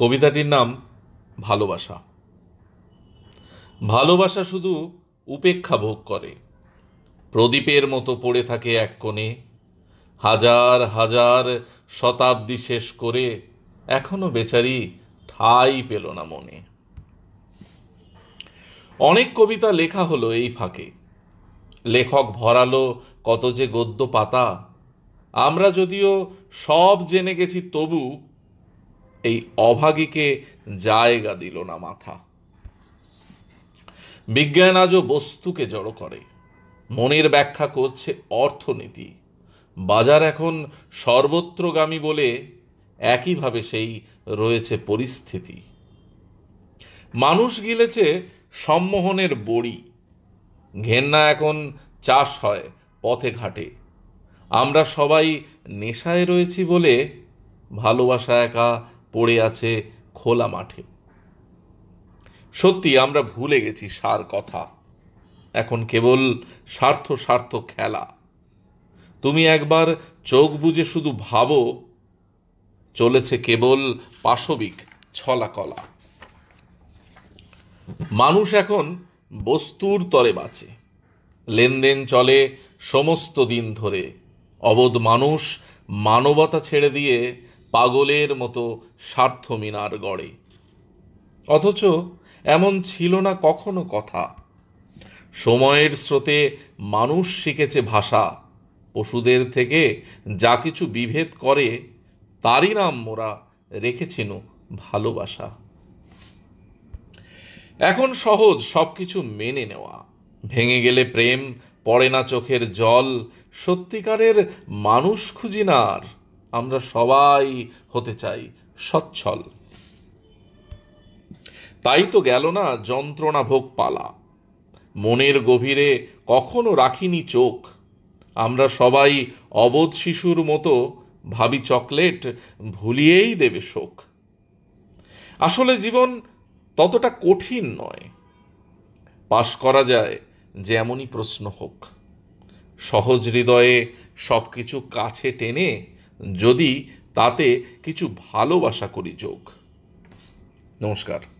কবিতাটির নাম ভালোবাসা ভালোবাসা শুধু উপেক্ষা ভোগ করে প্রদীপের মতো পড়ে থাকে এক কোণে হাজার হাজার শতাব্দী শেষ করে এখনো বেচারি ঠাই পেল না মনে অনেক কবিতা লেখা হলো এই ফাঁকে লেখক ভরালো কত যে গদ্য পাতা আমরা যদিও সব জেনে গেছি তবু এই অভাগীকে জায়গা দিল না মাথা বিজ্ঞান আজও বস্তুকে জড়ো করে মনের ব্যাখ্যা করছে অর্থনীতি বাজার এখন সর্বত্রগামী বলে একইভাবে সেই রয়েছে পরিস্থিতি মানুষ গিলেছে সম্মোহনের বড়ি ঘেন্না এখন চাষ হয় পথে ঘাটে আমরা সবাই নেশায় রয়েছি বলে ভালোবাসা একা পড়ে আছে খোলা মাঠে সত্যি আমরা ভুলে গেছি সার কথা এখন কেবল স্বার্থ স্বার্থ খেলা তুমি একবার চোখ বুঝে শুধু ভাবো চলেছে কেবল পাশবিক ছলাকলা মানুষ এখন বস্তুর তরে বাঁচে লেনদেন চলে সমস্ত দিন ধরে অবধ মানুষ মানবতা ছেড়ে দিয়ে পাগলের মতো স্বার্থ মিনার গড়ে অথচ এমন ছিল না কখনো কথা সময়ের স্রোতে মানুষ শিখেছে ভাষা পশুদের থেকে যা কিছু বিভেদ করে তারই নাম মোরা রেখেছিল ভালোবাসা এখন সহজ সব কিছু মেনে নেওয়া ভেঙে গেলে প্রেম পড়ে না চোখের জল সত্যিকারের মানুষ খুঁজিনার আমরা সবাই হতে চাই সচ্ছল তাই তো গেল না যন্ত্রণা ভোগ পালা মনের গভীরে কখনো রাখিনি চোখ আমরা সবাই অবোধ শিশুর মতো ভাবি চকলেট ভুলিয়েই দেবে শোক আসলে জীবন ততটা কঠিন নয় পাশ করা যায় যেমনই প্রশ্ন হোক সহজ হৃদয়ে সব কিছু কাছে টেনে যদি তাতে কিছু ভালোবাসা করি যোগ নমস্কার